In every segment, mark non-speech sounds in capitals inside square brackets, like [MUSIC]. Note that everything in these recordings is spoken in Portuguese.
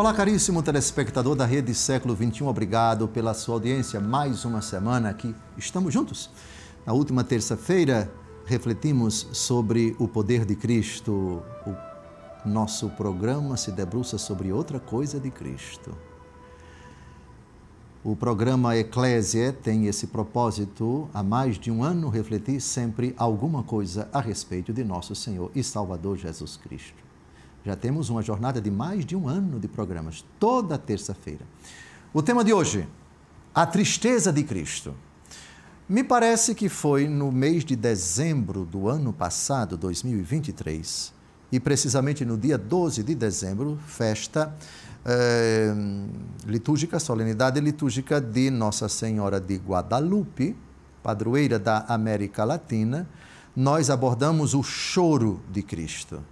Olá, caríssimo telespectador da Rede Século XXI, obrigado pela sua audiência. Mais uma semana aqui, estamos juntos. Na última terça-feira, refletimos sobre o poder de Cristo. O nosso programa se debruça sobre outra coisa de Cristo. O programa Eclésia tem esse propósito, há mais de um ano, refletir sempre alguma coisa a respeito de nosso Senhor e Salvador Jesus Cristo. Já temos uma jornada de mais de um ano de programas, toda terça-feira. O tema de hoje, a tristeza de Cristo. Me parece que foi no mês de dezembro do ano passado, 2023, e precisamente no dia 12 de dezembro, festa eh, litúrgica, solenidade litúrgica de Nossa Senhora de Guadalupe, padroeira da América Latina, nós abordamos o choro de Cristo.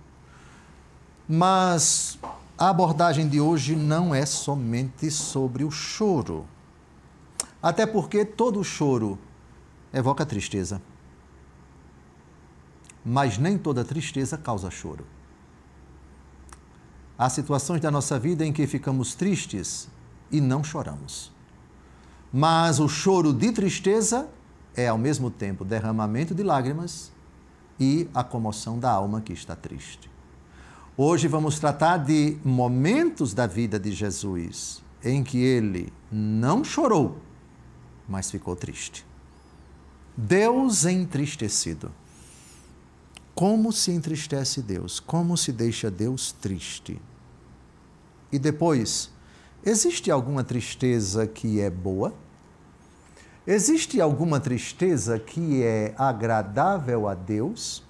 Mas a abordagem de hoje não é somente sobre o choro. Até porque todo choro evoca tristeza. Mas nem toda tristeza causa choro. Há situações da nossa vida em que ficamos tristes e não choramos. Mas o choro de tristeza é, ao mesmo tempo, derramamento de lágrimas e a comoção da alma que está triste. Hoje vamos tratar de momentos da vida de Jesus em que ele não chorou, mas ficou triste. Deus entristecido. Como se entristece Deus? Como se deixa Deus triste? E depois, existe alguma tristeza que é boa? Existe alguma tristeza que é agradável a Deus?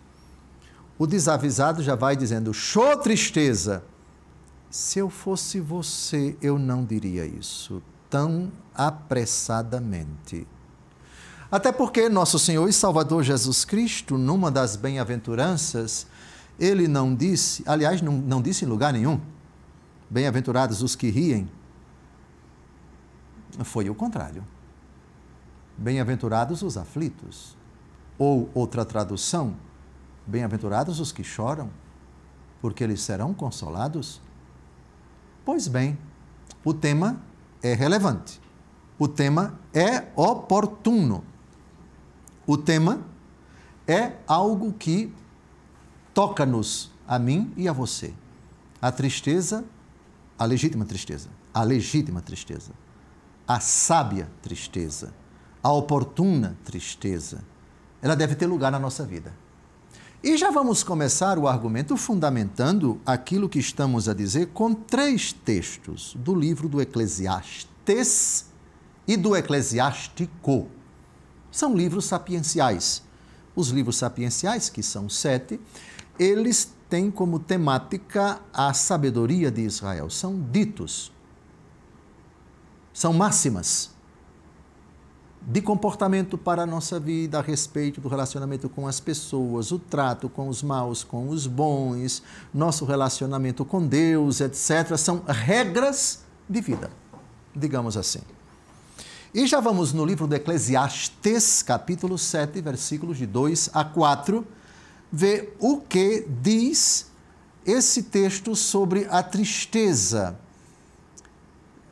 o desavisado já vai dizendo: show tristeza. Se eu fosse você, eu não diria isso tão apressadamente. Até porque nosso Senhor e Salvador Jesus Cristo, numa das bem-aventuranças, ele não disse, aliás, não, não disse em lugar nenhum, bem-aventurados os que riem. Foi o contrário. Bem-aventurados os aflitos. Ou outra tradução, Bem-aventurados os que choram, porque eles serão consolados. Pois bem, o tema é relevante, o tema é oportuno, o tema é algo que toca-nos a mim e a você. A tristeza, a legítima tristeza, a legítima tristeza, a sábia tristeza, a oportuna tristeza, ela deve ter lugar na nossa vida. E já vamos começar o argumento fundamentando aquilo que estamos a dizer com três textos do livro do Eclesiastes e do Eclesiástico. São livros sapienciais. Os livros sapienciais, que são sete, eles têm como temática a sabedoria de Israel. São ditos, são máximas de comportamento para a nossa vida, a respeito do relacionamento com as pessoas, o trato com os maus, com os bons, nosso relacionamento com Deus, etc. São regras de vida, digamos assim. E já vamos no livro do Eclesiastes, capítulo 7, versículos de 2 a 4, ver o que diz esse texto sobre a tristeza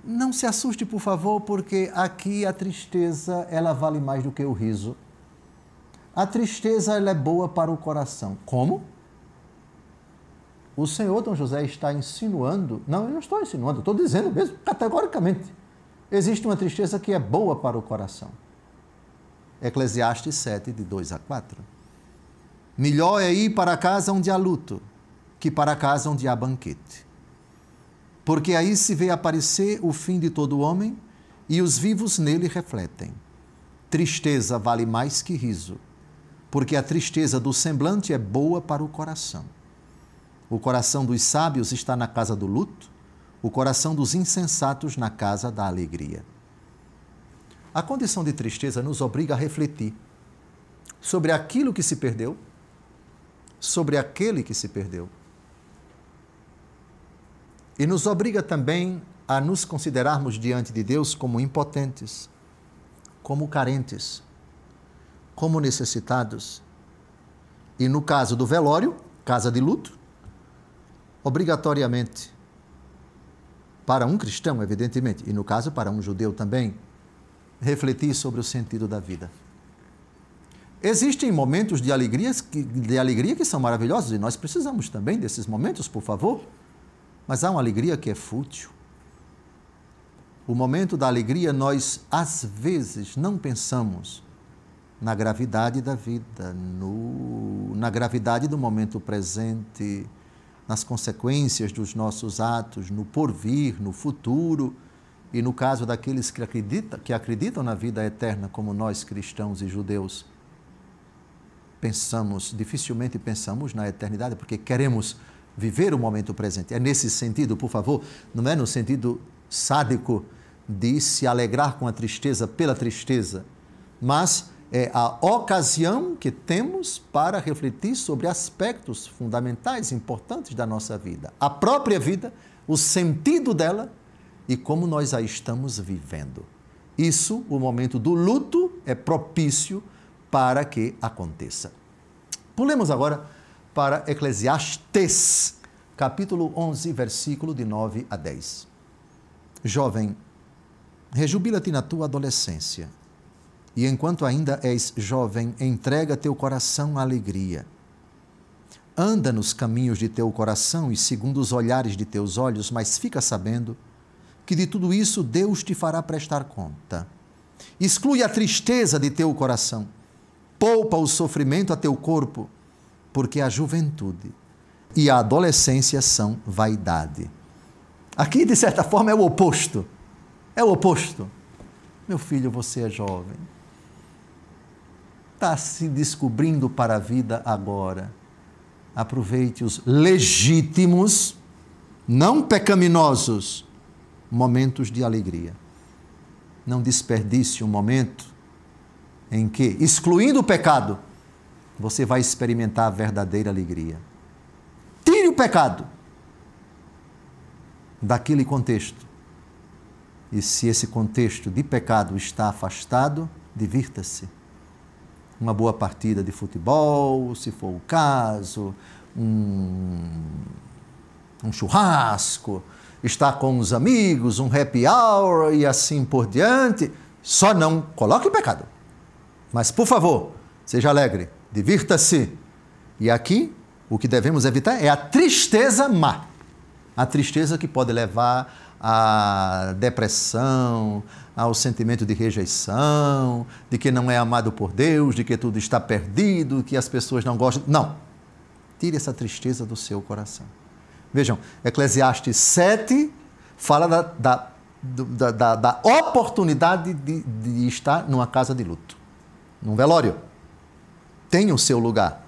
não se assuste, por favor, porque aqui a tristeza ela vale mais do que o riso. A tristeza ela é boa para o coração. Como? O Senhor Dom José está insinuando, não, eu não estou insinuando, eu estou dizendo mesmo categoricamente. Existe uma tristeza que é boa para o coração. Eclesiastes 7, de 2 a 4. Melhor é ir para casa onde há luto que para casa onde há banquete porque aí se vê aparecer o fim de todo homem e os vivos nele refletem. Tristeza vale mais que riso, porque a tristeza do semblante é boa para o coração. O coração dos sábios está na casa do luto, o coração dos insensatos na casa da alegria. A condição de tristeza nos obriga a refletir sobre aquilo que se perdeu, sobre aquele que se perdeu e nos obriga também a nos considerarmos diante de Deus como impotentes, como carentes, como necessitados. E no caso do velório, casa de luto, obrigatoriamente, para um cristão, evidentemente, e no caso para um judeu também, refletir sobre o sentido da vida. Existem momentos de, alegrias que, de alegria que são maravilhosos e nós precisamos também desses momentos, por favor. Mas há uma alegria que é fútil. O momento da alegria, nós às vezes não pensamos na gravidade da vida, no, na gravidade do momento presente, nas consequências dos nossos atos, no porvir, no futuro. E no caso daqueles que que acreditam na vida eterna, como nós cristãos e judeus, pensamos, dificilmente pensamos na eternidade, porque queremos viver o momento presente. É nesse sentido, por favor, não é no sentido sádico de se alegrar com a tristeza pela tristeza, mas é a ocasião que temos para refletir sobre aspectos fundamentais, importantes da nossa vida. A própria vida, o sentido dela e como nós a estamos vivendo. Isso, o momento do luto, é propício para que aconteça. Pulemos agora para Eclesiastes, capítulo 11, versículo de 9 a 10. Jovem, rejubila-te na tua adolescência, e enquanto ainda és jovem, entrega teu coração à alegria. Anda nos caminhos de teu coração e segundo os olhares de teus olhos, mas fica sabendo que de tudo isso Deus te fará prestar conta. Exclui a tristeza de teu coração, poupa o sofrimento a teu corpo porque a juventude e a adolescência são vaidade. Aqui, de certa forma, é o oposto. É o oposto. Meu filho, você é jovem. Está se descobrindo para a vida agora. Aproveite os legítimos, não pecaminosos, momentos de alegria. Não desperdice um momento em que, excluindo o pecado, você vai experimentar a verdadeira alegria. Tire o pecado daquele contexto. E se esse contexto de pecado está afastado, divirta-se. Uma boa partida de futebol, se for o caso, um, um churrasco, estar com os amigos, um happy hour e assim por diante. Só não coloque o pecado. Mas, por favor, seja alegre divirta-se. E aqui, o que devemos evitar é a tristeza má. A tristeza que pode levar à depressão, ao sentimento de rejeição, de que não é amado por Deus, de que tudo está perdido, que as pessoas não gostam. Não. Tire essa tristeza do seu coração. Vejam, Eclesiastes 7 fala da, da da, da, da, oportunidade de, de, estar numa casa de luto, num velório tem o seu lugar.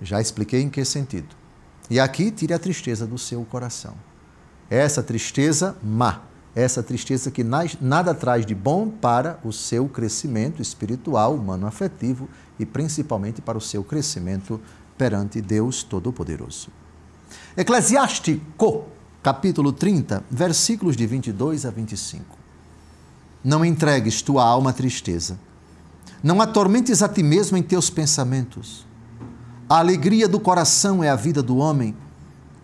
Já expliquei em que sentido. E aqui tire a tristeza do seu coração. É essa tristeza má, é essa tristeza que nada traz de bom para o seu crescimento espiritual, humano, afetivo e principalmente para o seu crescimento perante Deus Todo-Poderoso. Eclesiástico, capítulo 30, versículos de 22 a 25. Não entregues tua alma à tristeza não atormentes a ti mesmo em teus pensamentos. A alegria do coração é a vida do homem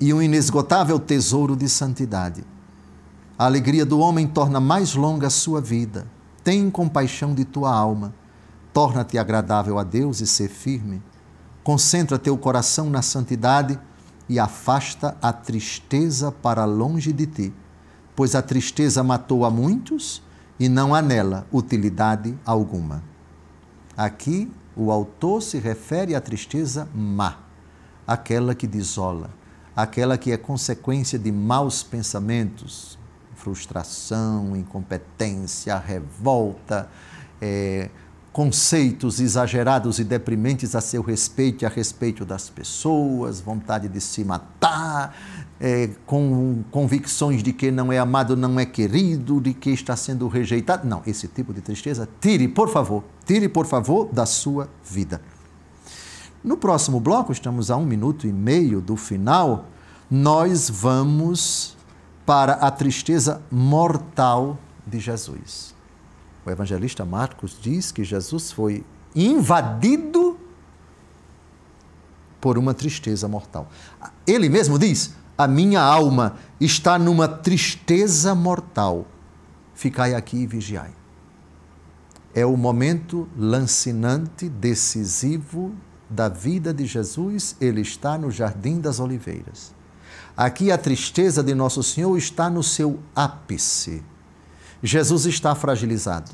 e um inesgotável tesouro de santidade. A alegria do homem torna mais longa a sua vida. Tem compaixão de tua alma. Torna-te agradável a Deus e ser firme. Concentra teu coração na santidade e afasta a tristeza para longe de ti, pois a tristeza matou a muitos e não há nela utilidade alguma. Aqui, o autor se refere à tristeza má, aquela que desola, aquela que é consequência de maus pensamentos, frustração, incompetência, revolta, é, conceitos exagerados e deprimentes a seu respeito e a respeito das pessoas, vontade de se matar, é, com convicções de que não é amado, não é querido, de que está sendo rejeitado. Não, esse tipo de tristeza, tire, por favor, tire, por favor, da sua vida. No próximo bloco, estamos a um minuto e meio do final, nós vamos para a tristeza mortal de Jesus. O evangelista Marcos diz que Jesus foi invadido por uma tristeza mortal. Ele mesmo diz: a minha alma está numa tristeza mortal. Ficai aqui e vigiai. É o momento lancinante, decisivo da vida de Jesus. Ele está no Jardim das Oliveiras. Aqui a tristeza de Nosso Senhor está no seu ápice. Jesus está fragilizado.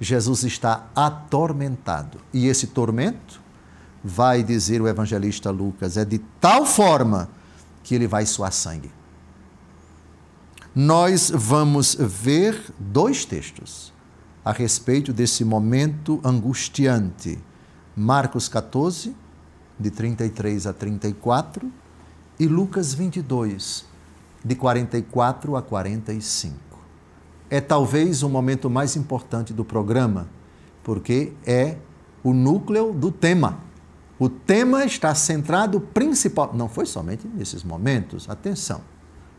Jesus está atormentado. E esse tormento, vai dizer o evangelista Lucas, é de tal forma que ele vai suar sangue. Nós vamos ver dois textos a respeito desse momento angustiante. Marcos 14, de 33 a 34, e Lucas 22, de 44 a 45. É talvez o momento mais importante do programa, porque é o núcleo do tema. O tema está centrado principal. Não foi somente nesses momentos, atenção.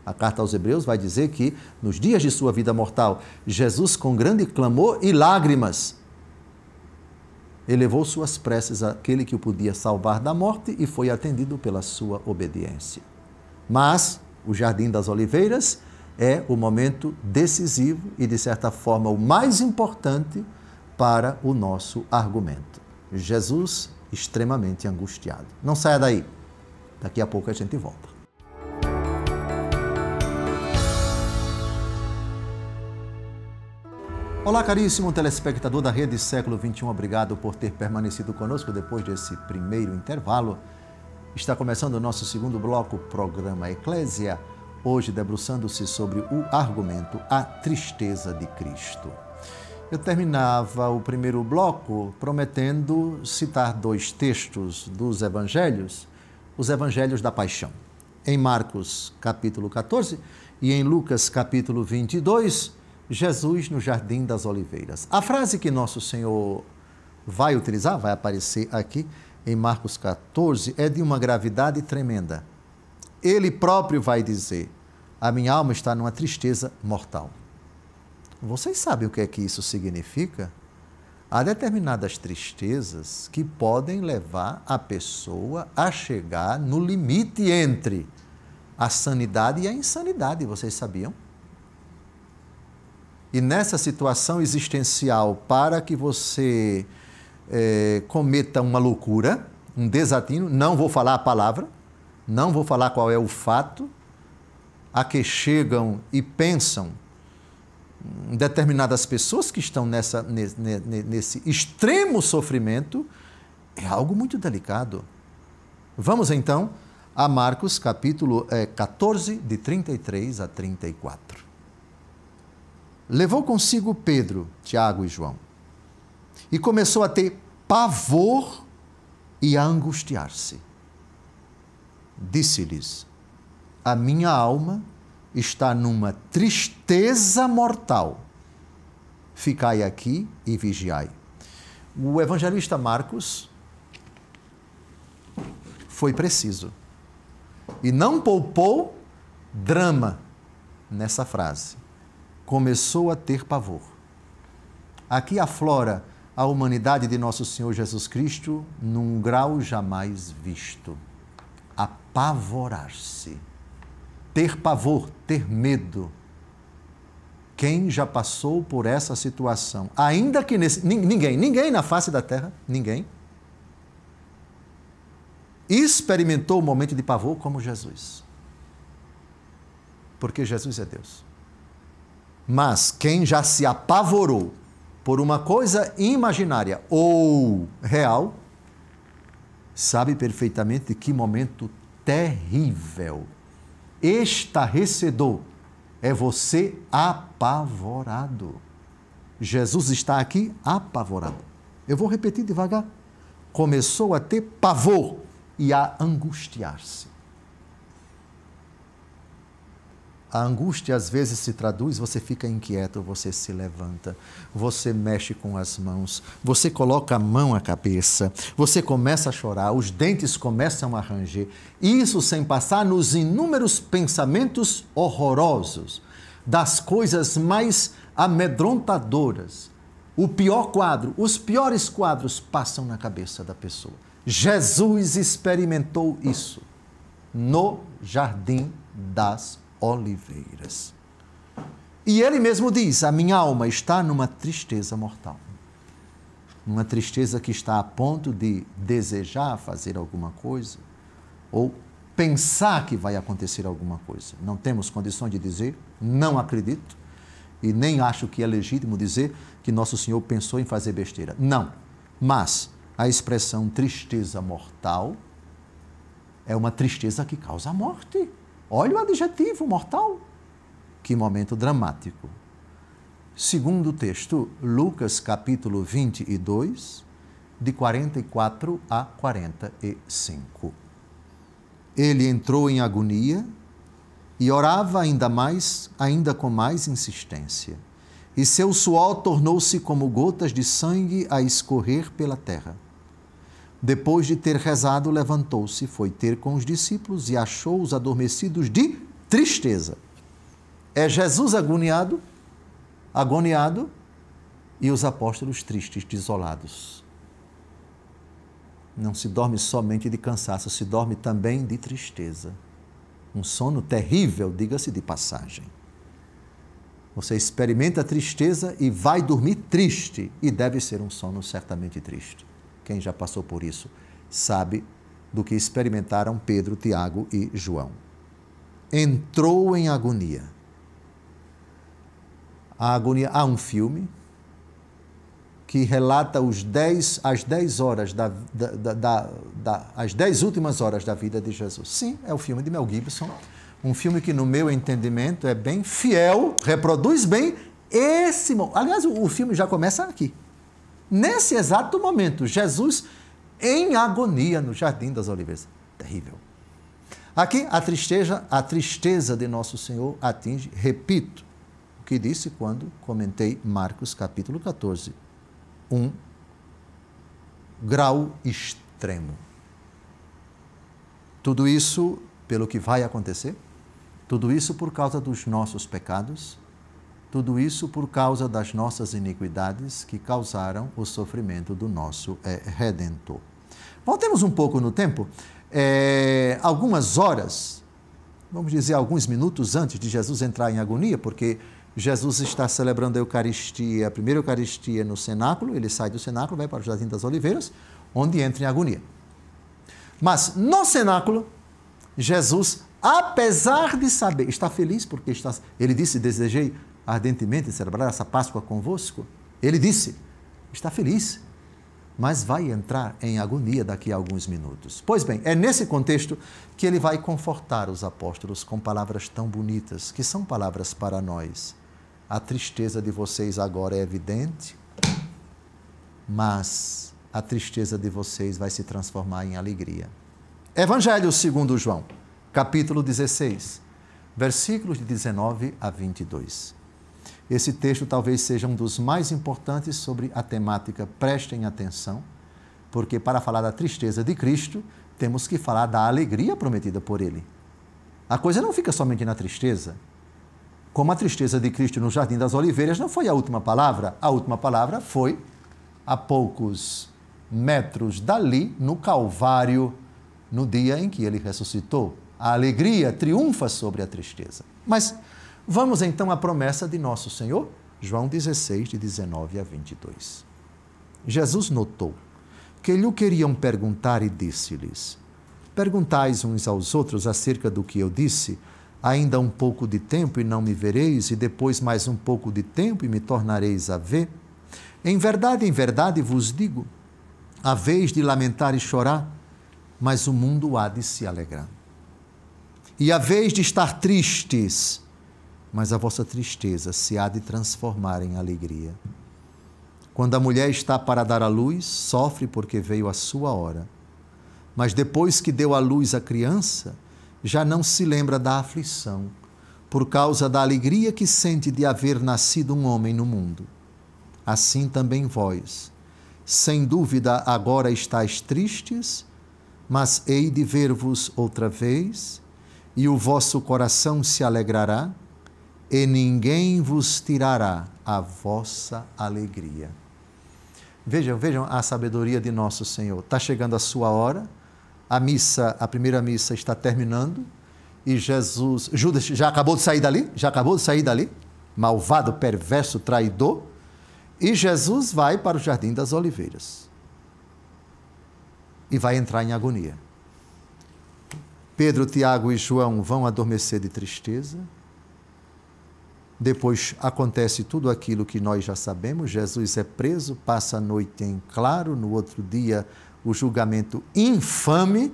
A carta aos Hebreus vai dizer que, nos dias de sua vida mortal, Jesus, com grande clamor e lágrimas, elevou suas preces àquele que o podia salvar da morte e foi atendido pela sua obediência. Mas o Jardim das Oliveiras é o momento decisivo e, de certa forma, o mais importante para o nosso argumento. Jesus extremamente angustiado. Não saia daí. Daqui a pouco a gente volta. Olá, caríssimo telespectador da Rede Século XXI, obrigado por ter permanecido conosco depois desse primeiro intervalo. Está começando o nosso segundo bloco, programa Eclésia, hoje debruçando-se sobre o argumento A Tristeza de Cristo. Eu terminava o primeiro bloco prometendo citar dois textos dos evangelhos, os evangelhos da paixão. Em Marcos, capítulo 14, e em Lucas, capítulo 22, Jesus no Jardim das Oliveiras. A frase que nosso Senhor vai utilizar, vai aparecer aqui em Marcos 14, é de uma gravidade tremenda. Ele próprio vai dizer: A minha alma está numa tristeza mortal. Vocês sabem o que é que isso significa? Há determinadas tristezas que podem levar a pessoa a chegar no limite entre a sanidade e a insanidade, vocês sabiam? E nessa situação existencial, para que você é, cometa uma loucura, um desatino, não vou falar a palavra, não vou falar qual é o fato, a que chegam e pensam determinadas pessoas que estão nessa, nesse, nesse extremo sofrimento é algo muito delicado. Vamos então a Marcos capítulo é, 14, de 33 a 34. Levou consigo Pedro, Tiago e João e começou a ter pavor e a angustiar-se. Disse-lhes: A minha alma está numa tristeza mortal. Ficai aqui e vigiai. O evangelista Marcos foi preciso e não poupou drama nessa frase. Começou a ter pavor. Aqui aflora a humanidade de nosso Senhor Jesus Cristo num grau jamais visto. Apavorar-se ter pavor, ter medo. Quem já passou por essa situação? Ainda que nesse. Ninguém, ninguém na face da terra, ninguém. Experimentou o momento de pavor como Jesus. Porque Jesus é Deus. Mas quem já se apavorou por uma coisa imaginária ou real, sabe perfeitamente que momento terrível estarrecedor, é você apavorado. Jesus está aqui apavorado. Eu vou repetir devagar. Começou a ter pavor e a angustiar-se. A angústia às vezes se traduz, você fica inquieto, você se levanta, você mexe com as mãos, você coloca a mão à cabeça, você começa a chorar, os dentes começam a ranger. Isso sem passar nos inúmeros pensamentos horrorosos, das coisas mais amedrontadoras. O pior quadro, os piores quadros passam na cabeça da pessoa. Jesus experimentou isso no jardim das oliveiras. E ele mesmo diz: A minha alma está numa tristeza mortal. Uma tristeza que está a ponto de desejar fazer alguma coisa ou pensar que vai acontecer alguma coisa. Não temos condições de dizer, não acredito, e nem acho que é legítimo dizer que Nosso Senhor pensou em fazer besteira. Não. Mas a expressão tristeza mortal é uma tristeza que causa a morte. Olha o adjetivo mortal. Que momento dramático. Segundo texto, Lucas capítulo 22, de 44 a 45. Ele entrou em agonia e orava ainda mais, ainda com mais insistência. E seu suor tornou-se como gotas de sangue a escorrer pela terra. Depois de ter rezado, levantou-se, foi ter com os discípulos e achou-os adormecidos de tristeza. É Jesus agoniado, agoniado, e os apóstolos tristes, desolados. Não se dorme somente de cansaço, se dorme também de tristeza. Um sono terrível, diga-se de passagem. Você experimenta a tristeza e vai dormir triste, e deve ser um sono certamente triste quem já passou por isso sabe do que experimentaram Pedro, Tiago e João. Entrou em agonia. A agonia. Há um filme que relata os dez, as dez horas da, da, da, da, as dez últimas horas da vida de Jesus. Sim, é o filme de Mel Gibson. Um filme que, no meu entendimento, é bem fiel, reproduz bem esse. Aliás, o filme já começa aqui nesse exato momento, Jesus em agonia no Jardim das Oliveiras. Terrível. Aqui a tristeza, a tristeza de nosso Senhor atinge, repito, o que disse quando comentei Marcos capítulo 14, um grau extremo. Tudo isso pelo que vai acontecer, tudo isso por causa dos nossos pecados, tudo isso por causa das nossas iniquidades que causaram o sofrimento do nosso é, Redentor. Voltemos um pouco no tempo. É, algumas horas, vamos dizer alguns minutos antes de Jesus entrar em agonia, porque Jesus está celebrando a Eucaristia, a primeira Eucaristia no cenáculo, ele sai do cenáculo, vai para o Jardim das Oliveiras, onde entra em agonia. Mas no cenáculo, Jesus, apesar de saber, está feliz porque está, ele disse: Desejei ardentemente celebrar essa Páscoa convosco? Ele disse: Está feliz, mas vai entrar em agonia daqui a alguns minutos. Pois bem, é nesse contexto que ele vai confortar os apóstolos com palavras tão bonitas, que são palavras para nós. A tristeza de vocês agora é evidente, mas a tristeza de vocês vai se transformar em alegria. Evangelho segundo João, capítulo 16, versículos de 19 a 22. Esse texto talvez seja um dos mais importantes sobre a temática. Prestem atenção, porque para falar da tristeza de Cristo, temos que falar da alegria prometida por Ele. A coisa não fica somente na tristeza. Como a tristeza de Cristo no Jardim das Oliveiras não foi a última palavra, a última palavra foi a poucos metros dali, no Calvário, no dia em que ele ressuscitou. A alegria triunfa sobre a tristeza. Mas Vamos então à promessa de nosso Senhor, João 16, de 19 a 22. Jesus notou que lhe o queriam perguntar e disse-lhes: Perguntais uns aos outros acerca do que eu disse. Ainda um pouco de tempo e não me vereis, e depois mais um pouco de tempo e me tornareis a ver. Em verdade, em verdade vos digo: a vez de lamentar e chorar, mas o mundo há de se alegrar. E a vez de estar tristes, mas a vossa tristeza se há de transformar em alegria. Quando a mulher está para dar à luz, sofre porque veio a sua hora. Mas depois que deu à luz a criança, já não se lembra da aflição, por causa da alegria que sente de haver nascido um homem no mundo. Assim também vós. Sem dúvida agora estáis tristes, mas hei de ver-vos outra vez, e o vosso coração se alegrará, e ninguém vos tirará a vossa alegria. Vejam, vejam a sabedoria de nosso Senhor. Está chegando a sua hora, a missa, a primeira missa está terminando, e Jesus, Judas já acabou de sair dali, já acabou de sair dali, malvado, perverso, traidor, e Jesus vai para o jardim das oliveiras. E vai entrar em agonia. Pedro, Tiago e João vão adormecer de tristeza. Depois acontece tudo aquilo que nós já sabemos: Jesus é preso, passa a noite em claro, no outro dia, o julgamento infame.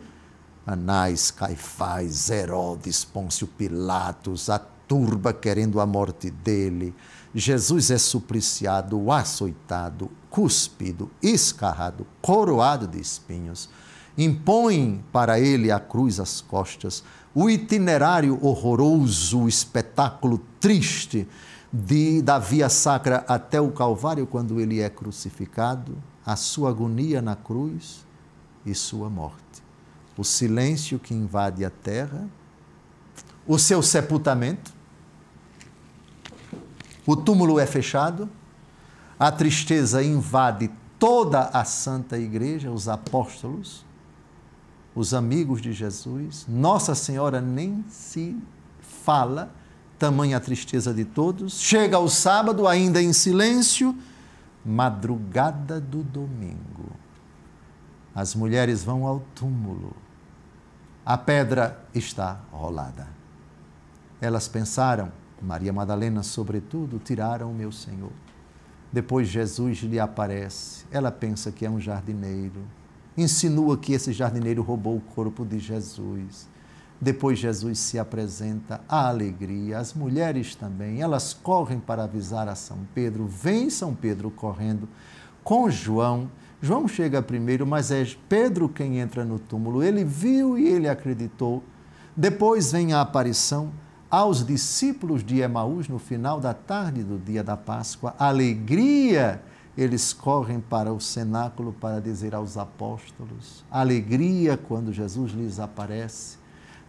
Anás, Caifás, Herodes, Pôncio Pilatos, a turba querendo a morte dele. Jesus é supliciado, açoitado, cuspido, escarrado, coroado de espinhos. Impõe para ele a cruz às costas o itinerário horroroso, o espetáculo triste de da via sacra até o Calvário, quando ele é crucificado, a sua agonia na cruz e sua morte. O silêncio que invade a terra, o seu sepultamento, o túmulo é fechado, a tristeza invade toda a Santa Igreja, os apóstolos, os amigos de Jesus. Nossa Senhora nem se fala, tamanha tristeza de todos. Chega o sábado, ainda em silêncio, madrugada do domingo. As mulheres vão ao túmulo. A pedra está rolada. Elas pensaram, Maria Madalena, sobretudo, tiraram o meu Senhor. Depois Jesus lhe aparece. Ela pensa que é um jardineiro, insinua que esse jardineiro roubou o corpo de Jesus. Depois Jesus se apresenta a alegria, as mulheres também, elas correm para avisar a São Pedro, vem São Pedro correndo com João. João chega primeiro, mas é Pedro quem entra no túmulo. Ele viu e ele acreditou. Depois vem a aparição aos discípulos de Emaús no final da tarde do dia da Páscoa. Alegria! eles correm para o cenáculo para dizer aos apóstolos. Alegria quando Jesus lhes aparece.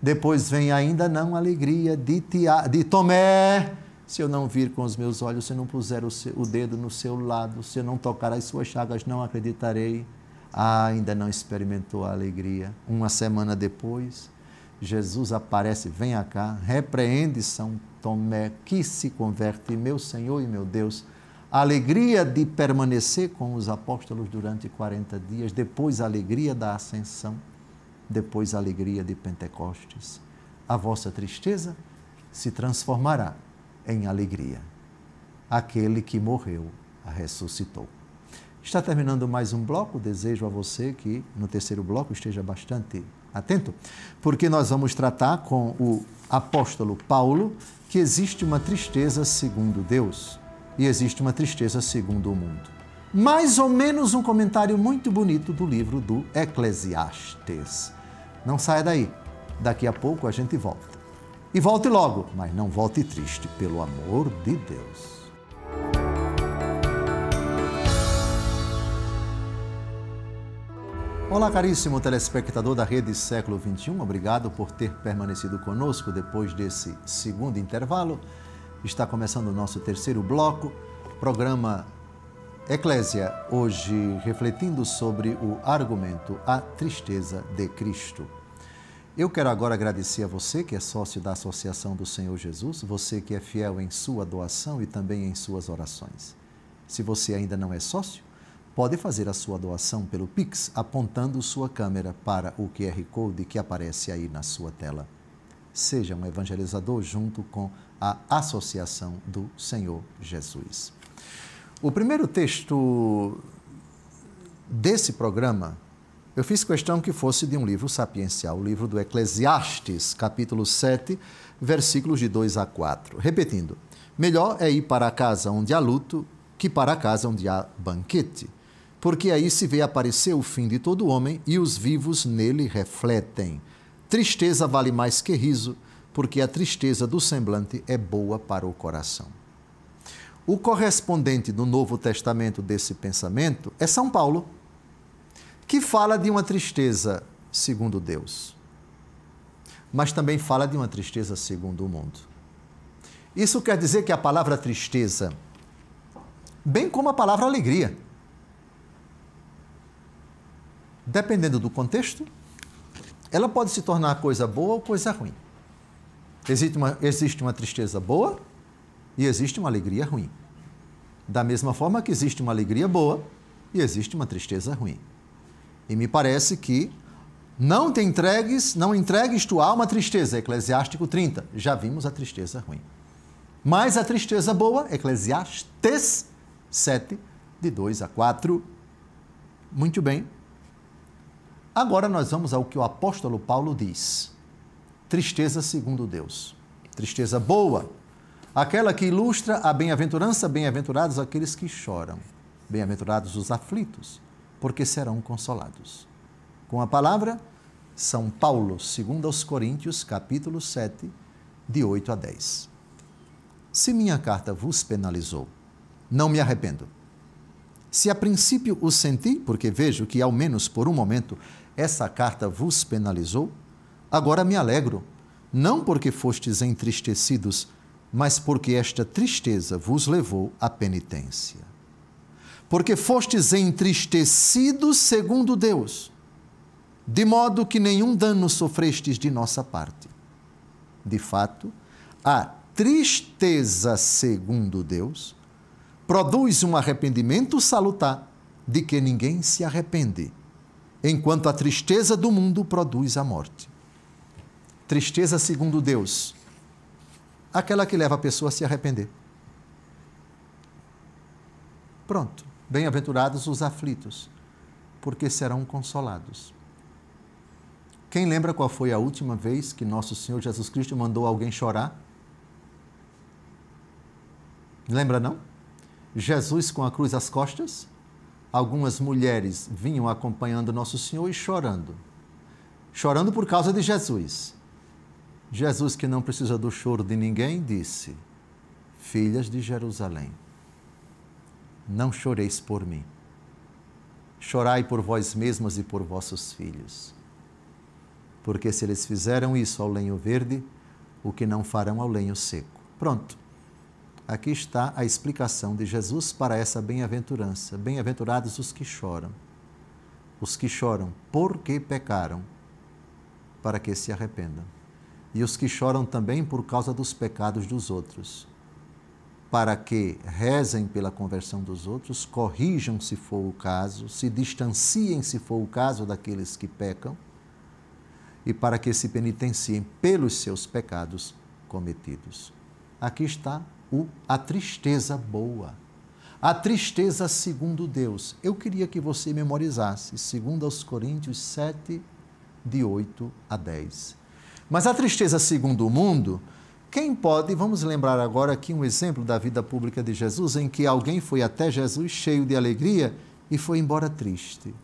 Depois vem ainda não alegria de, tia, de Tomé. Se eu não vir com os meus olhos, se eu não puser o, seu, o dedo no seu lado, se eu não tocar as suas chagas, não acreditarei. Ah, ainda não experimentou a alegria. Uma semana depois, Jesus aparece, vem cá, repreende São Tomé, que se converte, meu Senhor e meu Deus a alegria de permanecer com os apóstolos durante 40 dias, depois a alegria da ascensão, depois a alegria de Pentecostes. A vossa tristeza se transformará em alegria. Aquele que morreu ressuscitou. Está terminando mais um bloco. Desejo a você que no terceiro bloco esteja bastante atento, porque nós vamos tratar com o apóstolo Paulo que existe uma tristeza segundo Deus e existe uma tristeza segundo o mundo. Mais ou menos um comentário muito bonito do livro do Eclesiastes. Não saia daí, daqui a pouco a gente volta. E volte logo, mas não volte triste, pelo amor de Deus. Olá, caríssimo telespectador da Rede Século XXI, obrigado por ter permanecido conosco depois desse segundo intervalo. Está começando o nosso terceiro bloco, programa Eclésia, hoje refletindo sobre o argumento A Tristeza de Cristo. Eu quero agora agradecer a você que é sócio da Associação do Senhor Jesus, você que é fiel em sua doação e também em suas orações. Se você ainda não é sócio, pode fazer a sua doação pelo Pix apontando sua câmera para o QR Code que aparece aí na sua tela. Seja um evangelizador junto com a associação do Senhor Jesus. O primeiro texto desse programa, eu fiz questão que fosse de um livro sapiencial, o livro do Eclesiastes, capítulo 7, versículos de 2 a 4. Repetindo, melhor é ir para a casa onde há luto que para a casa onde há banquete, porque aí se vê aparecer o fim de todo homem e os vivos nele refletem. Tristeza vale mais que riso, porque a tristeza do semblante é boa para o coração. O correspondente do Novo Testamento desse pensamento é São Paulo, que fala de uma tristeza segundo Deus, mas também fala de uma tristeza segundo o mundo. Isso quer dizer que a palavra tristeza, bem como a palavra alegria, dependendo do contexto, ela pode se tornar coisa boa ou coisa ruim. Existe uma, existe uma tristeza boa e existe uma alegria ruim. Da mesma forma que existe uma alegria boa e existe uma tristeza ruim. E me parece que não te entregues, não entregues tua alma à tristeza, Eclesiástico 30. Já vimos a tristeza ruim. Mas a tristeza boa, Eclesiastes 7, de 2 a 4. Muito bem. Agora nós vamos ao que o apóstolo Paulo diz tristeza segundo Deus. Tristeza boa, aquela que ilustra a bem-aventurança, bem-aventurados aqueles que choram, bem-aventurados os aflitos, porque serão consolados. Com a palavra, São Paulo, segundo aos Coríntios, capítulo 7, de 8 a 10. Se minha carta vos penalizou, não me arrependo. Se a princípio o senti, porque vejo que ao menos por um momento essa carta vos penalizou, Agora me alegro, não porque fostes entristecidos, mas porque esta tristeza vos levou à penitência. Porque fostes entristecidos segundo Deus, de modo que nenhum dano sofrestes de nossa parte. De fato, a tristeza segundo Deus produz um arrependimento salutar de que ninguém se arrepende, enquanto a tristeza do mundo produz a morte. Tristeza segundo Deus. Aquela que leva a pessoa a se arrepender. Pronto. Bem-aventurados os aflitos, porque serão consolados. Quem lembra qual foi a última vez que nosso Senhor Jesus Cristo mandou alguém chorar? Lembra não? Jesus com a cruz às costas, algumas mulheres vinham acompanhando nosso Senhor e chorando. Chorando por causa de Jesus. Jesus, que não precisa do choro de ninguém, disse: Filhas de Jerusalém, não choreis por mim, chorai por vós mesmas e por vossos filhos. Porque se eles fizeram isso ao lenho verde, o que não farão ao lenho seco? Pronto. Aqui está a explicação de Jesus para essa bem-aventurança. Bem-aventurados os que choram. Os que choram porque pecaram, para que se arrependam e os que choram também por causa dos pecados dos outros, para que rezem pela conversão dos outros, corrijam se for o caso, se distanciem se for o caso daqueles que pecam, e para que se penitenciem pelos seus pecados cometidos. Aqui está o, a tristeza boa. A tristeza segundo Deus. Eu queria que você memorizasse, segundo aos Coríntios 7, de 8 a 10. Mas a tristeza segundo o mundo, quem pode, vamos lembrar agora aqui um exemplo da vida pública de Jesus, em que alguém foi até Jesus cheio de alegria e foi embora triste,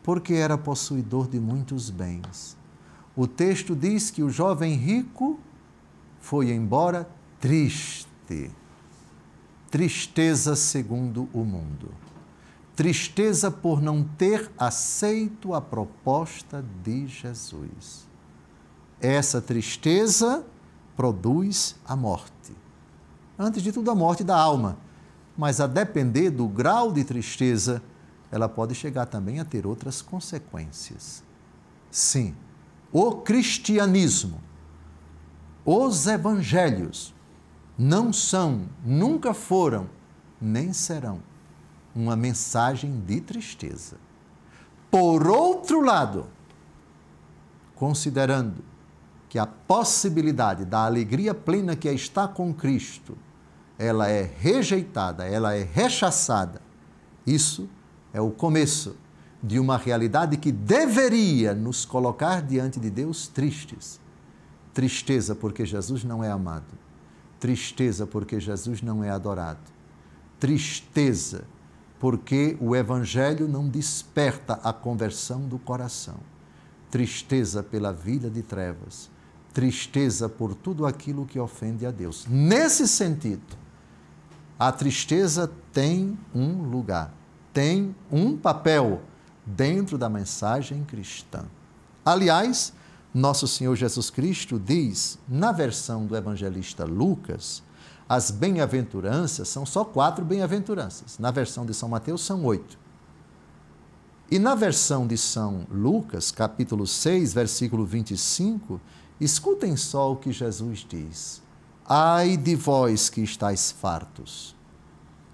porque era possuidor de muitos bens. O texto diz que o jovem rico foi embora triste. Tristeza segundo o mundo. Tristeza por não ter aceito a proposta de Jesus. Essa tristeza produz a morte. Antes de tudo, a morte da alma. Mas a depender do grau de tristeza, ela pode chegar também a ter outras consequências. Sim, o cristianismo, os evangelhos, não são, nunca foram, nem serão uma mensagem de tristeza. Por outro lado, considerando que a possibilidade da alegria plena que está com Cristo, ela é rejeitada, ela é rechaçada. Isso é o começo de uma realidade que deveria nos colocar diante de Deus tristes. Tristeza porque Jesus não é amado. Tristeza porque Jesus não é adorado. Tristeza porque o Evangelho não desperta a conversão do coração. Tristeza pela vida de trevas tristeza por tudo aquilo que ofende a Deus. Nesse sentido, a tristeza tem um lugar, tem um papel dentro da mensagem cristã. Aliás, nosso Senhor Jesus Cristo diz, na versão do evangelista Lucas, as bem-aventuranças são só quatro bem-aventuranças. Na versão de São Mateus, são oito. E na versão de São Lucas, capítulo 6, versículo 25, Escutem só o que Jesus diz: Ai de vós que estáis fartos,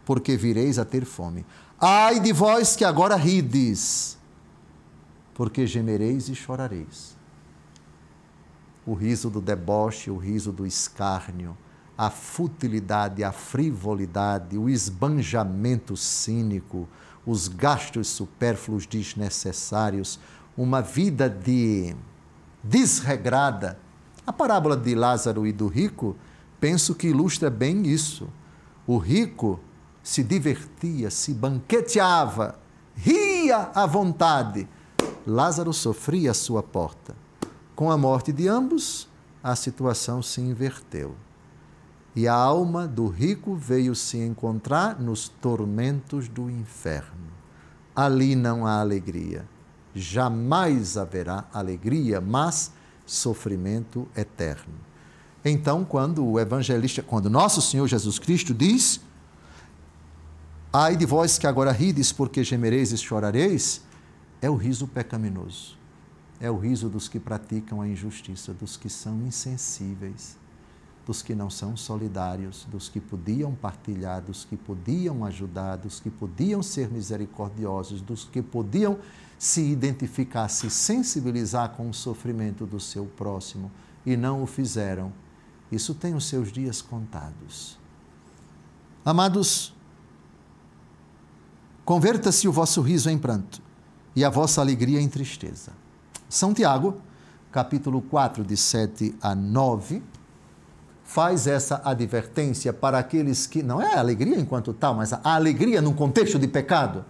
porque vireis a ter fome. Ai de vós que agora rides, porque gemereis e chorareis. O riso do deboche, o riso do escárnio, a futilidade, a frivolidade, o esbanjamento cínico, os gastos supérfluos desnecessários, uma vida de desregrada. A parábola de Lázaro e do rico, penso que ilustra bem isso. O rico se divertia, se banqueteava, ria à vontade. Lázaro sofria à sua porta. Com a morte de ambos, a situação se inverteu. E a alma do rico veio se encontrar nos tormentos do inferno. Ali não há alegria jamais haverá alegria, mas sofrimento eterno. Então, quando o evangelista, quando nosso Senhor Jesus Cristo diz: Ai de vós que agora rides, porque gemereis e chorareis, é o riso pecaminoso. É o riso dos que praticam a injustiça, dos que são insensíveis, dos que não são solidários, dos que podiam partilhar, dos que podiam ajudar, dos que podiam ser misericordiosos, dos que podiam se identificar, se sensibilizar com o sofrimento do seu próximo e não o fizeram, isso tem os seus dias contados. Amados, converta-se o vosso riso em pranto e a vossa alegria em tristeza. São Tiago, capítulo 4, de 7 a 9, faz essa advertência para aqueles que. Não é a alegria enquanto tal, mas a alegria num contexto de pecado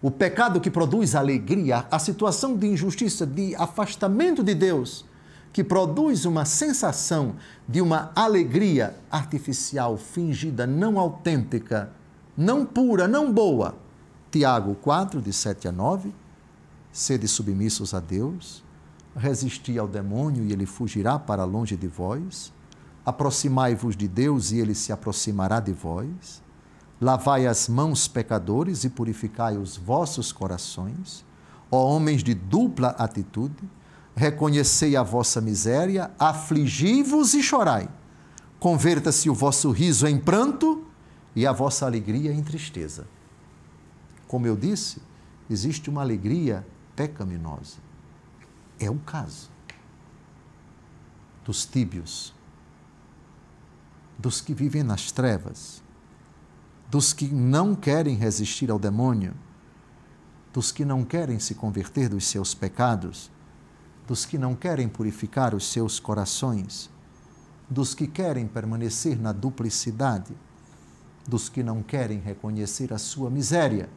o pecado que produz alegria, a situação de injustiça, de afastamento de Deus, que produz uma sensação de uma alegria artificial, fingida, não autêntica, não pura, não boa. Tiago 4, de 7 a 9. Sede submissos a Deus, resisti ao demônio e ele fugirá para longe de vós. Aproximai-vos de Deus e ele se aproximará de vós Lavai as mãos, pecadores, e purificai os vossos corações, ó homens de dupla atitude, reconhecei a vossa miséria, afligi-vos e chorai. Converta-se o vosso riso em pranto e a vossa alegria em tristeza. Como eu disse, existe uma alegria pecaminosa. É o caso dos tíbios, dos que vivem nas trevas dos que não querem resistir ao demônio, dos que não querem se converter dos seus pecados, dos que não querem purificar os seus corações, dos que querem permanecer na duplicidade, dos que não querem reconhecer a sua miséria.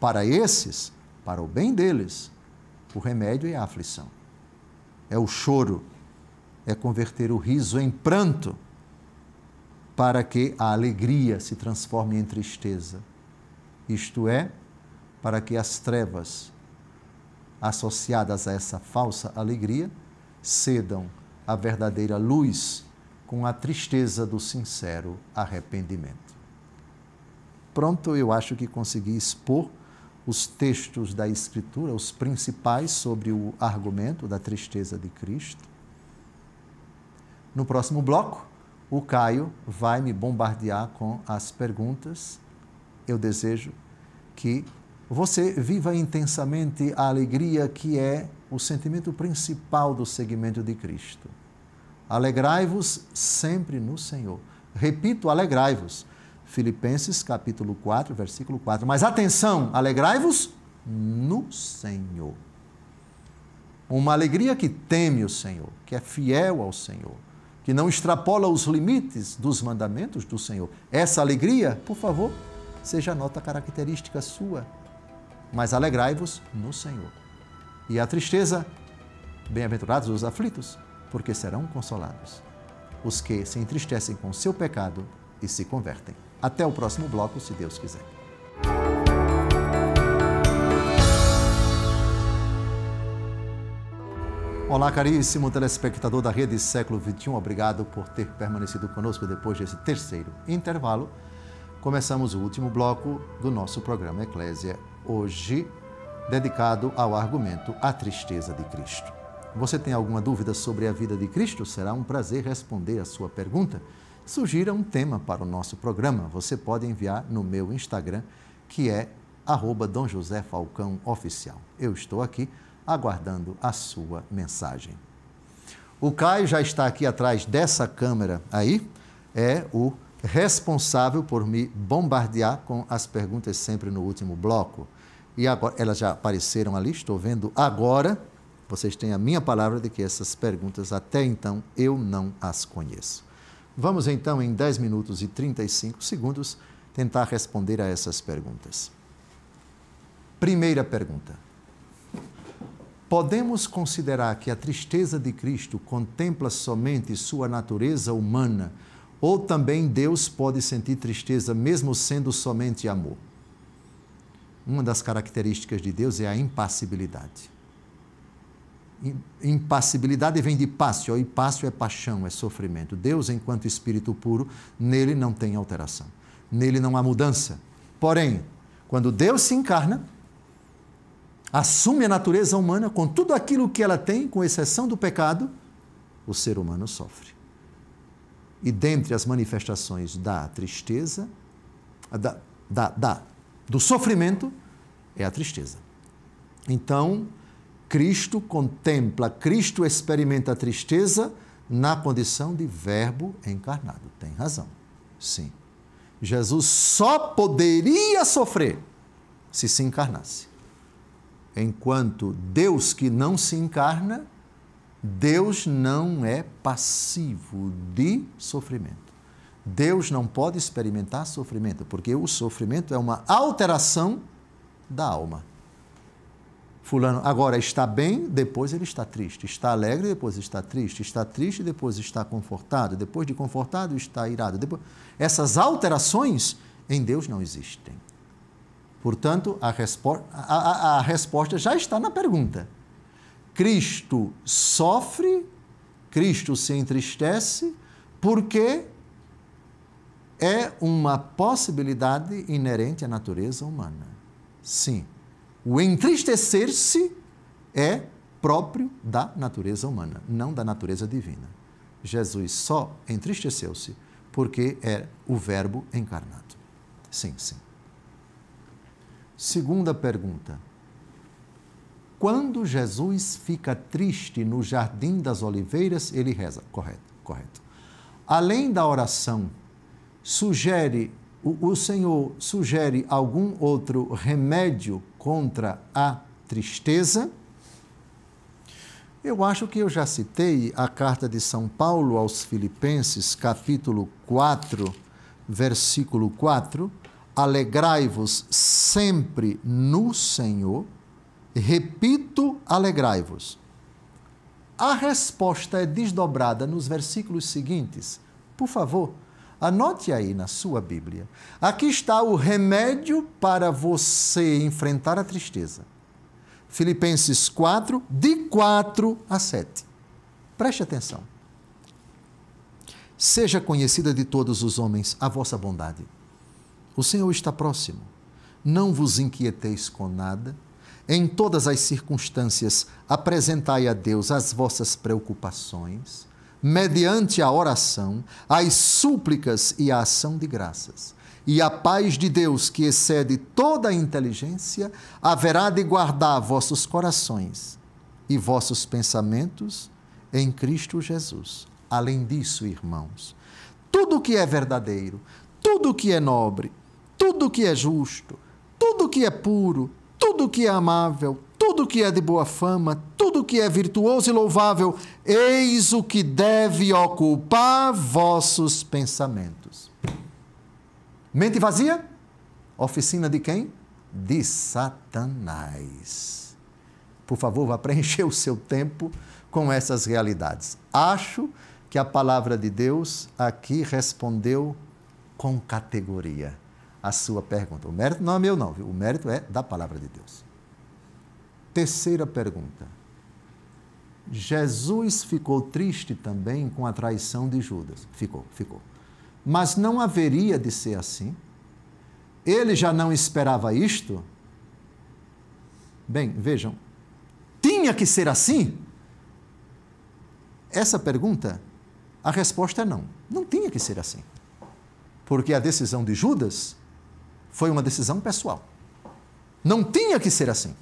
Para esses, para o bem deles, o remédio é a aflição. É o choro, é converter o riso em pranto para que a alegria se transforme em tristeza. Isto é, para que as trevas associadas a essa falsa alegria cedam à verdadeira luz com a tristeza do sincero arrependimento. Pronto, eu acho que consegui expor os textos da Escritura, os principais sobre o argumento da tristeza de Cristo. No próximo bloco, o Caio vai me bombardear com as perguntas. Eu desejo que você viva intensamente a alegria que é o sentimento principal do segmento de Cristo. Alegrai-vos sempre no Senhor. Repito, alegrai-vos. Filipenses capítulo 4, versículo 4. Mas atenção, alegrai-vos no Senhor. Uma alegria que teme o Senhor, que é fiel ao Senhor que não extrapola os limites dos mandamentos do Senhor. Essa alegria, por favor, seja nota característica sua. Mas alegrai-vos no Senhor. E a tristeza, bem-aventurados os aflitos, porque serão consolados. Os que se entristecem com seu pecado e se convertem. Até o próximo bloco, se Deus quiser. Olá, caríssimo telespectador da Rede Século XXI, obrigado por ter permanecido conosco depois desse terceiro intervalo. Começamos o último bloco do nosso programa Eclésia, hoje dedicado ao argumento A Tristeza de Cristo. Você tem alguma dúvida sobre a vida de Cristo? Será um prazer responder a sua pergunta. Sugira um tema para o nosso programa. Você pode enviar no meu Instagram, que é arroba Dom José Falcão Oficial. Eu estou aqui aguardando a sua mensagem. O Caio já está aqui atrás dessa câmera aí, é o responsável por me bombardear com as perguntas sempre no último bloco. E agora, elas já apareceram ali, estou vendo agora. Vocês têm a minha palavra de que essas perguntas até então eu não as conheço. Vamos então, em 10 minutos e 35 segundos, tentar responder a essas perguntas. Primeira pergunta: Podemos considerar que a tristeza de Cristo contempla somente sua natureza humana, ou também Deus pode sentir tristeza mesmo sendo somente amor? Uma das características de Deus é a impassibilidade. Impassibilidade vem de pássio, e pássio é paixão, é sofrimento. Deus, enquanto espírito puro, nele não tem alteração, nele não há mudança. Porém, quando Deus se encarna, assume a natureza humana, com tudo aquilo que ela tem, com exceção do pecado, o ser humano sofre. E dentre as manifestações da tristeza, da, da, da, do sofrimento, é a tristeza. Então, Cristo contempla, Cristo experimenta a tristeza na condição de Verbo encarnado. Tem razão. Sim. Jesus só poderia sofrer se se encarnasse. Enquanto Deus que não se encarna, Deus não é passivo de sofrimento. Deus não pode experimentar sofrimento, porque o sofrimento é uma alteração da alma. Fulano agora está bem, depois ele está triste. Está alegre, depois está triste. Está triste, depois está confortado. Depois de confortado, está irado. Depois... Essas alterações em Deus não existem. Portanto, a, a, a, a resposta já está na pergunta. Cristo sofre, Cristo se entristece, porque é uma possibilidade inerente à natureza humana. Sim, o entristecer-se é próprio da natureza humana, não da natureza divina. Jesus só entristeceu-se porque é o Verbo encarnado. Sim, sim. Segunda pergunta. Quando Jesus fica triste no Jardim das Oliveiras, ele reza. Correto, correto. Além da oração, sugere o, o Senhor sugere algum outro remédio contra a tristeza? Eu acho que eu já citei a carta de São Paulo aos Filipenses, capítulo 4, versículo 4, alegrai-vos sempre no Senhor. Repito, alegrai-vos. A resposta é desdobrada nos versículos seguintes. Por favor, anote aí na sua Bíblia. Aqui está o remédio para você enfrentar a tristeza. Filipenses 4, de 4 a 7. Preste atenção. Seja conhecida de todos os homens a vossa bondade o Senhor está próximo. Não vos inquieteis com nada. Em todas as circunstâncias, apresentai a Deus as vossas preocupações, mediante a oração, as súplicas e a ação de graças. E a paz de Deus, que excede toda a inteligência, haverá de guardar vossos corações e vossos pensamentos em Cristo Jesus. Além disso, irmãos, tudo o que é verdadeiro, tudo o que é nobre, tudo que é justo, tudo que é puro, tudo que é amável, tudo que é de boa fama, tudo que é virtuoso e louvável, eis o que deve ocupar vossos pensamentos. Mente vazia? Oficina de quem? De Satanás. Por favor, vá preencher o seu tempo com essas realidades. Acho que a palavra de Deus aqui respondeu com categoria a sua pergunta. O mérito não é meu, não. Viu? O mérito é da palavra de Deus. Terceira pergunta. Jesus ficou triste também com a traição de Judas. Ficou, ficou. Mas não haveria de ser assim? Ele já não esperava isto? Bem, vejam. Tinha que ser assim? Essa pergunta, a resposta é não. Não tinha que ser assim. Porque a decisão de Judas foi uma decisão pessoal. Não tinha que ser assim.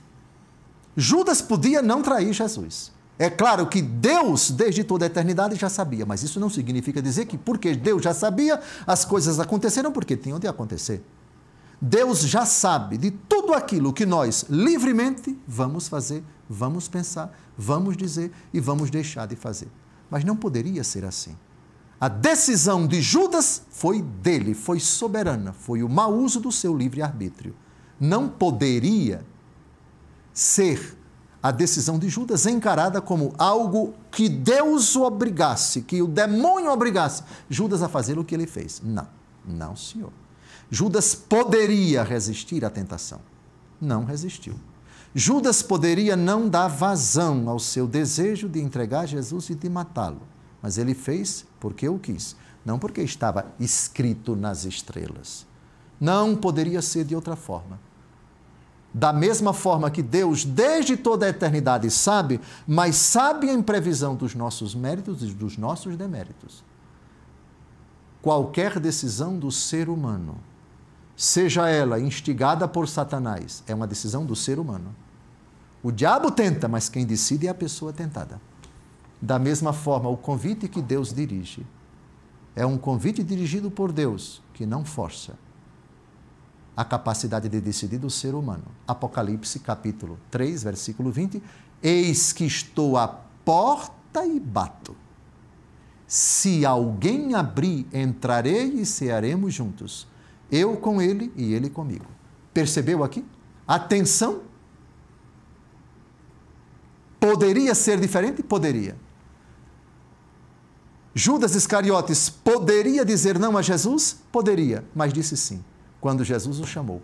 Judas podia não trair Jesus. É claro que Deus, desde toda a eternidade, já sabia, mas isso não significa dizer que porque Deus já sabia, as coisas aconteceram porque tinham de acontecer. Deus já sabe de tudo aquilo que nós livremente vamos fazer, vamos pensar, vamos dizer e vamos deixar de fazer. Mas não poderia ser assim. A decisão de Judas foi dele, foi soberana, foi o mau uso do seu livre-arbítrio. Não poderia ser a decisão de Judas encarada como algo que Deus o obrigasse, que o demônio obrigasse Judas a fazer o que ele fez. Não, não, senhor. Judas poderia resistir à tentação. Não resistiu. Judas poderia não dar vazão ao seu desejo de entregar Jesus e de matá-lo. Mas ele fez porque eu quis, não porque estava escrito nas estrelas. Não poderia ser de outra forma. Da mesma forma que Deus, desde toda a eternidade, sabe, mas sabe em previsão dos nossos méritos e dos nossos deméritos. Qualquer decisão do ser humano, seja ela instigada por Satanás, é uma decisão do ser humano. O diabo tenta, mas quem decide é a pessoa tentada. Da mesma forma, o convite que Deus dirige é um convite dirigido por Deus que não força a capacidade de decidir do ser humano. Apocalipse capítulo 3, versículo 20: Eis que estou à porta e bato. Se alguém abrir, entrarei e cearemos juntos, eu com ele e ele comigo. Percebeu aqui? Atenção! Poderia ser diferente? Poderia. Judas Iscariotes poderia dizer não a Jesus? Poderia, mas disse sim, quando Jesus o chamou.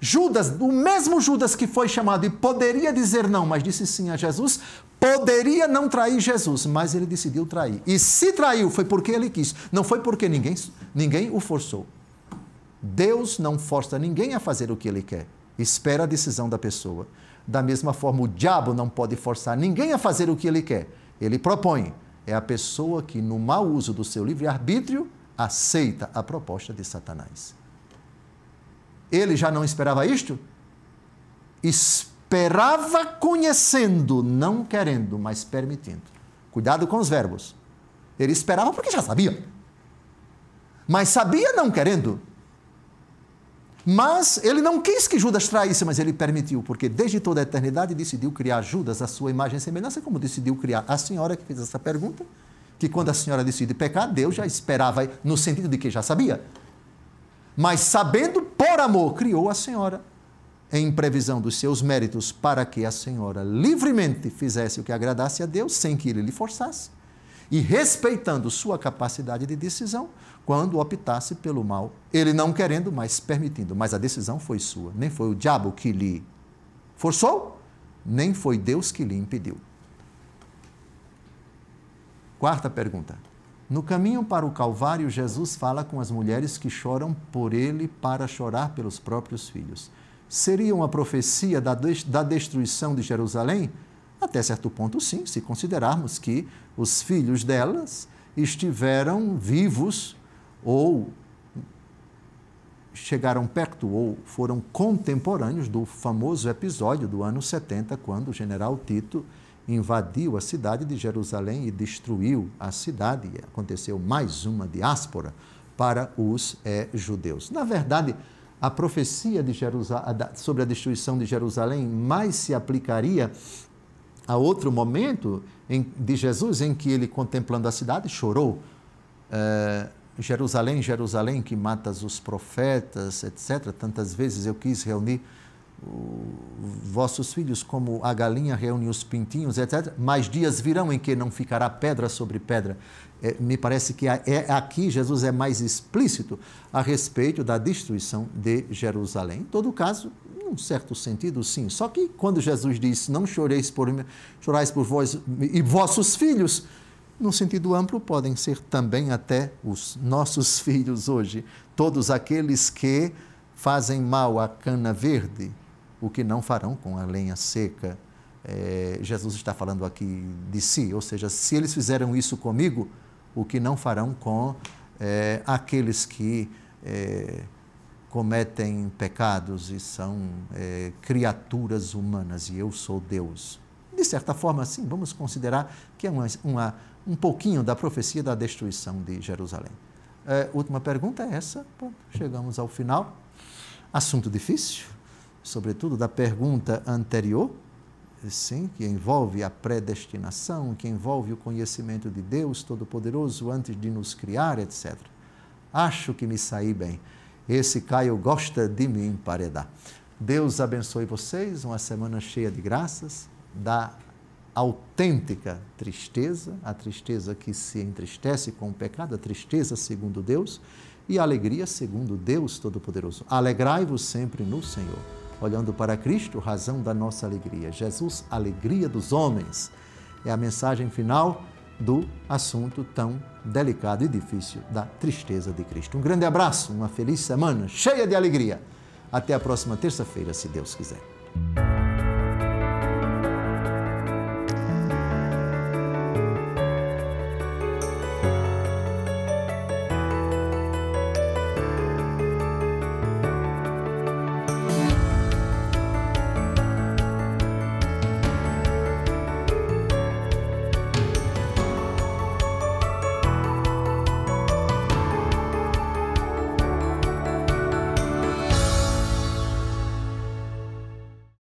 Judas, o mesmo Judas que foi chamado e poderia dizer não, mas disse sim a Jesus, poderia não trair Jesus, mas ele decidiu trair. E se traiu, foi porque ele quis, não foi porque ninguém, ninguém o forçou. Deus não força ninguém a fazer o que ele quer, espera a decisão da pessoa. Da mesma forma, o diabo não pode forçar ninguém a fazer o que ele quer, ele propõe é a pessoa que, no mau uso do seu livre-arbítrio, aceita a proposta de Satanás. Ele já não esperava isto? Esperava conhecendo, não querendo, mas permitindo. Cuidado com os verbos. Ele esperava porque já sabia. Mas sabia não querendo. Mas ele não quis que Judas traísse, mas ele permitiu, porque desde toda a eternidade decidiu criar Judas à sua imagem e semelhança, como decidiu criar a senhora que fez essa pergunta, que quando a senhora decide pecar, Deus já esperava, no sentido de que já sabia. Mas sabendo por amor, criou a senhora, em previsão dos seus méritos, para que a senhora livremente fizesse o que agradasse a Deus, sem que ele lhe forçasse, e respeitando sua capacidade de decisão, quando optasse pelo mal, ele não querendo, mas permitindo. Mas a decisão foi sua, nem foi o diabo que lhe forçou, nem foi Deus que lhe impediu. Quarta pergunta. No caminho para o Calvário, Jesus fala com as mulheres que choram por ele para chorar pelos próprios filhos. Seria uma profecia da destruição de Jerusalém? Até certo ponto, sim, se considerarmos que os filhos delas estiveram vivos ou chegaram perto ou foram contemporâneos do famoso episódio do ano 70, quando o general Tito invadiu a cidade de Jerusalém e destruiu a cidade. Aconteceu mais uma diáspora para os é, judeus. Na verdade, a profecia sobre a destruição de Jerusalém mais se aplicaria a outro momento em, de Jesus em que ele, contemplando a cidade, chorou. Eh, Jerusalém, Jerusalém, que matas os profetas, etc. Tantas vezes eu quis reunir vossos filhos como a galinha reúne os pintinhos, etc. Mas dias virão em que não ficará pedra sobre pedra. É, me parece que é aqui Jesus é mais explícito a respeito da destruição de Jerusalém. Em todo caso, num certo sentido, sim. Só que quando Jesus diz: "Não choreis por mim, chorais por vós e vossos filhos", no sentido amplo, podem ser também até os nossos [LAUGHS] filhos hoje, todos aqueles que fazem mal à cana verde, o que não farão com a lenha seca. É, Jesus está falando aqui de si, ou seja, se eles fizeram isso comigo, o que não farão com é, aqueles que é, cometem pecados e são é, criaturas humanas, e eu sou Deus. De certa forma, sim, vamos considerar que é uma, uma um pouquinho da profecia da destruição de Jerusalém. É, última pergunta é essa. Pronto, chegamos ao final. Assunto difícil, sobretudo da pergunta anterior, sim, que envolve a predestinação, que envolve o conhecimento de Deus Todo-Poderoso antes de nos criar, etc. Acho que me saí bem. Esse Caio gosta de me emparedar. Deus abençoe vocês, uma semana cheia de graças da autêntica tristeza, a tristeza que se entristece com o pecado, a tristeza segundo Deus, e a alegria segundo Deus Todo-Poderoso. Alegrai-vos sempre no Senhor. Olhando para Cristo, razão da nossa alegria. Jesus, alegria dos homens. É a mensagem final do assunto tão delicado e difícil da tristeza de Cristo. Um grande abraço, uma feliz semana cheia de alegria. Até a próxima terça-feira, se Deus quiser.